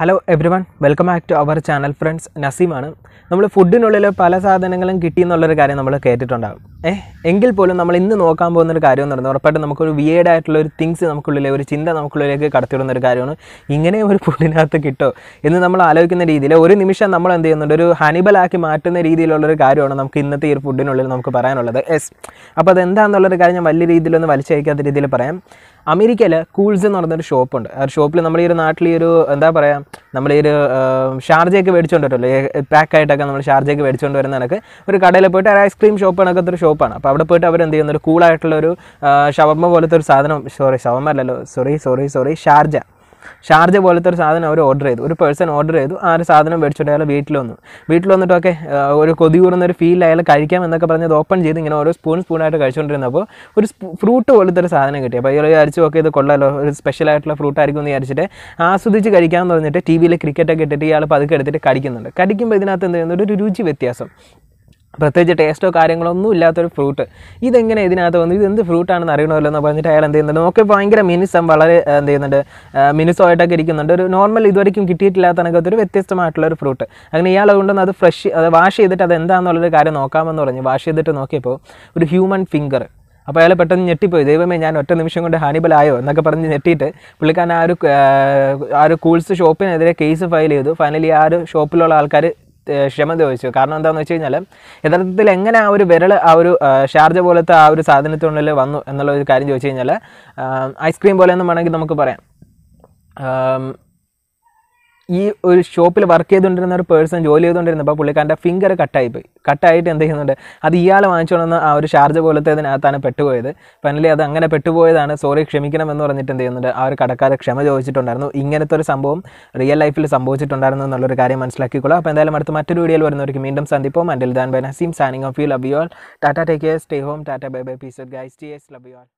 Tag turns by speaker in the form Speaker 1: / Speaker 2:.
Speaker 1: hello everyone welcome back to our channel friends നസീമാണ് നമ്മൾ ഫുഡിനുള്ളിൽ പല സാധനങ്ങളും കിട്ടിയെന്നുള്ളൊരു കാര്യം നമ്മൾ കേട്ടിട്ടുണ്ടാകും ഏഹ് എങ്കിൽ പോലും നമ്മൾ ഇന്ന് നോക്കാൻ പോകുന്ന ഒരു കാര്യം എന്ന് പറയുന്നത് ഉറപ്പായിട്ട് നമുക്കൊരു വിയേഡ് ആയിട്ടുള്ള ഒരു തിങ്സ് നമുക്കുള്ളിലെ ഒരു ചിന്ത നമുക്കുള്ളിലേക്ക് കടത്തിവിടുന്ന ഒരു കാര്യമാണ് ഇങ്ങനെ ഒരു പുള്ളിനകത്ത് കിട്ടോ എന്ന് നമ്മൾ ആലോചിക്കുന്ന രീതിയിൽ ഒരു നിമിഷം നമ്മൾ എന്ത് ചെയ്യുന്നുണ്ട് ഒരു ഹനിബലാക്കി മാറ്റുന്ന രീതിയിലുള്ള ഒരു കാര്യമാണ് നമുക്ക് ഇന്നത്തെ ഈ ഒരു ഫുഡിനുള്ളിൽ നമുക്ക് പറയാനുള്ളത് യെസ് അപ്പോൾ എന്താണെന്നുള്ളൊരു കാര്യം ഞാൻ വലിയ രീതിയിലൊന്നും വലിച്ചയക്കാത്ത രീതിയിൽ പറയാം അമേരിക്കയിൽ കൂൾസ് എന്ന് പറഞ്ഞൊരു ഷോപ്പുണ്ട് ആ ഷോപ്പിൽ നമ്മൾ ഈ ഒരു നാട്ടിൽ ഈ ഒരു എന്താ പറയുക നമ്മൾ ഈ ഒരു ഷാർജയൊക്കെ മേടിച്ചുകൊണ്ട് വരുമല്ലോ പാക്കായിട്ടൊക്കെ നമ്മൾ ഷാർജയൊക്കെ മേടിച്ചുകൊണ്ട് വരുന്ന കണക്ക് ഒരു കടയിൽ പോയിട്ട് ഒരു ഐസ്ക്രീം ഷോപ്പ് കണക്കത്തെ ഒരു ഷോപ്പാണ് അപ്പോൾ അവിടെ പോയിട്ട് അവർ എന്ത് ചെയ്യുന്നത് ഒരു കൂളായിട്ടുള്ള ഒരു ഷവർമ്മ പോലത്തെ ഒരു സാധനം സോറി ഷവർമ്മ അല്ലല്ലോ sorry sorry sorry Sharjah Sharjah പോലത്തെ ഒരു സാധനം അവർ ഓർഡർ ചെയ്തു ഒരു പേഴ്സൺ ഓർഡർ ചെയ്തു ആ ഒരു സാധനം മേടിച്ചിട്ട് അയാൾ വീട്ടിൽ വന്നു വീട്ടിൽ വന്നിട്ടൊക്കെ ഒരു കൊതി കൂറുന്ന ഒരു ഫീൽ അയാൾ കഴിക്കാം എന്നൊക്കെ പറഞ്ഞത് ഓപ്പൺ ചെയ്ത് ഇങ്ങനെ ഓരോ സ്പൂൺ സ്പൂണായിട്ട് കഴിച്ചുകൊണ്ടിരുന്നപ്പോൾ ഒരു ഫ്രൂട്ട് പോലത്തെ ഒരു സാധനം കിട്ടി അപ്പോൾ അയാൾ വിചാരിച്ചു ഓക്കെ ഇത് കൊള്ളാലോ ഒരു സ്പെഷ്യൽ ആയിട്ടുള്ള ഫ്രൂട്ട് ആയിരിക്കും എന്ന് വിചാരിച്ചിട്ട് ആസ്വദിച്ച് കഴിക്കാമെന്ന് പറഞ്ഞിട്ട് ടി വിയിൽ ക്രിക്കറ്റൊക്കെ ഇട്ടിട്ട് ഇയാൾ പതുക്കെ എടുത്തിട്ട് കടിക്കുന്നുണ്ട് കടിക്കുമ്പോൾ ഇതിനകത്ത് എന്ത് ചെയ്യുന്നുണ്ട് ഒരു രുചി വ്യത്യാസം പ്രത്യേകിച്ച് ടേസ്റ്റോ കാര്യങ്ങളോ ഒന്നും ഇല്ലാത്തൊരു ഫ്രൂട്ട് ഇതെങ്ങനെ ഇതിനകത്ത് വന്നു ഇത് എന്ത് ഫ്രൂട്ടാണെന്ന് അറിയണമല്ലോ എന്ന് പറഞ്ഞിട്ട് അയാൾ എന്ത് ചെയ്യുന്നുണ്ട് നോക്കി ഭയങ്കര മിനിസം വളരെ എന്ത് ചെയ്യുന്നുണ്ട് മിനുസമായിട്ടൊക്കെ ഇരിക്കുന്നുണ്ട് ഒരു നോർമൽ ഇതുവരെയും കിട്ടിയിട്ടില്ലാത്ത കണക്കത്ത് ഒരു വ്യത്യസ്തമായിട്ടുള്ള ഒരു ഫ്രൂട്ട് അങ്ങനെ ഇയാൾ കൊണ്ടുവന്ന് അത് ഫ്രഷ് അത് വാഷ് ചെയ്തിട്ട് അത് എന്താണെന്നുള്ളൊരു കാര്യം നോക്കാമെന്ന് പറഞ്ഞു വാഷ് ചെയ്തിട്ട് നോക്കിയപ്പോൾ ഒരു ഹ്യൂമൻ ഫിംഗർ അപ്പോൾ അയാൾ പെട്ടെന്ന് ഞെട്ടിപ്പോയി ദൈവമേ ഞാൻ ഒറ്റ നിമിഷം കൊണ്ട് ഹാനിബലായോ എന്നൊക്കെ പറഞ്ഞ് ഞെട്ടിയിട്ട് പുള്ളിക്കാരൻ ആ ഒരു ആ ഒരു കൂൾസ് ഷോപ്പിനെതിരെ കേസ് ഫയൽ ചെയ്തു ഫൈനലി ആ ഒരു ഷോപ്പിലുള്ള ആൾക്കാർ ക്ഷമ ചോദിച്ചു കാരണം എന്താണെന്ന് വെച്ച് കഴിഞ്ഞാൽ യഥാർത്ഥത്തിൽ എങ്ങനെ ആ ഒരു വിരൽ ആ ഒരു ഷാർജ പോലത്തെ ആ ഒരു സാധനത്തിനുള്ളിൽ വന്നു എന്നുള്ള ഒരു കാര്യം ചോദിച്ചു കഴിഞ്ഞാൽ ഐസ്ക്രീം പോലെ ഒന്നും വേണമെങ്കിൽ നമുക്ക് പറയാം ഈ ഒരു ഷോപ്പിൽ വർക്ക് ചെയ്തുകൊണ്ടിരുന്ന ഒരു പേഴ്സൺ ജോലി ചെയ്തുകൊണ്ടിരുന്നപ്പോൾ പുള്ളിക്കാരൻ്റെ ഫിംഗർ കട്ടായി പോയി കട്ടായിട്ട് എന്ത് ചെയ്യുന്നുണ്ട് അത് ഇയാൾ വാങ്ങിച്ചോളുന്ന ആ ഒരു ഷാർജ അതിനകത്താണ് പെട്ടുപോയത് ഫൈനലി അത് അങ്ങനെ പെട്ടുപോയതാണ് സോറി ക്ഷമിക്കണം എന്ന് പറഞ്ഞിട്ട് എന്ത് ചെയ്യുന്നുണ്ട് ആ ഒരു കടക്കാരെ ക്ഷമ ചോദിച്ചിട്ടുണ്ടായിരുന്നു ഇങ്ങനത്തെ ഒരു സംഭവം റിയൽ ലൈഫിൽ സംഭവിച്ചിട്ടുണ്ടായിരുന്നു എന്നുള്ളൊരു കാര്യം മനസ്സിലാക്കിക്കോളൂ അപ്പോൾ എന്തായാലും അടുത്ത മറ്റൊരു വീഡിയോയിൽ വരുന്നവർക്ക് വീണ്ടും സന്ദിപ്പം until then bye Naseem signing off you love you all tata take care stay home tata bye bye peace guys T S love you all